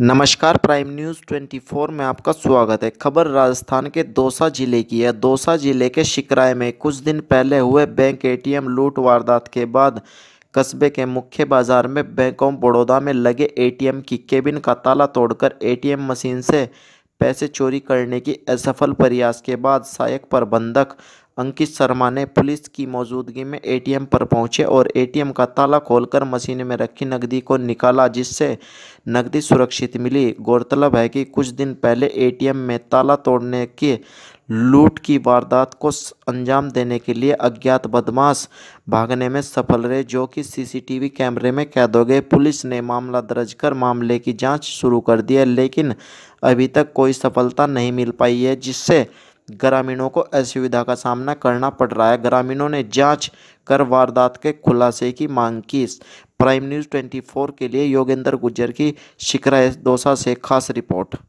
नमस्कार prime news 24 में आपका स्वागत है खबर राजस्थान के दौसा जिले की है दौसा जिले के शिकराय में कुछ दिन पहले हुए बैंक एटीएम लूट वारदात के बाद कस्बे के मुख्य बाजार में बैंक ऑफ बड़ौदा में लगे एटीएम की केबिन का ताला तोड़कर एटीएम मशीन से पैसे चोरी करने की असफल प्रयास के बाद सहायक प्रबंधक अंकित शर्मा ने पुलिस की मौजूदगी में एटीएम पर पहुंचे और एटीएम का ताला खोलकर मशीन में रखी नकदी को निकाला जिससे नकदी सुरक्षित मिली गौरतलब है कि कुछ दिन पहले एटीएम में ताला तोड़ने के लूट की वारदात को अंजाम देने के लिए अज्ञात बदमाश भागने में सफल रहे जो कि सीसीटीवी कैमरे में कैद हो गए पुलिस ने मामला दर्ज कर मामले की जांच शुरू कर दी है लेकिन अभी तक कोई सफलता नहीं मिल पाई है जिससे ग्रामीणों को असुविधा का सामना करना पड़ रहा है ग्रामीणों ने जांच कर वारदात के खुलासे की मांग की प्राइम न्यूज़ 24 के लिए योगेंद्र गुज्जर की शिकरा दोसा से खास रिपोर्ट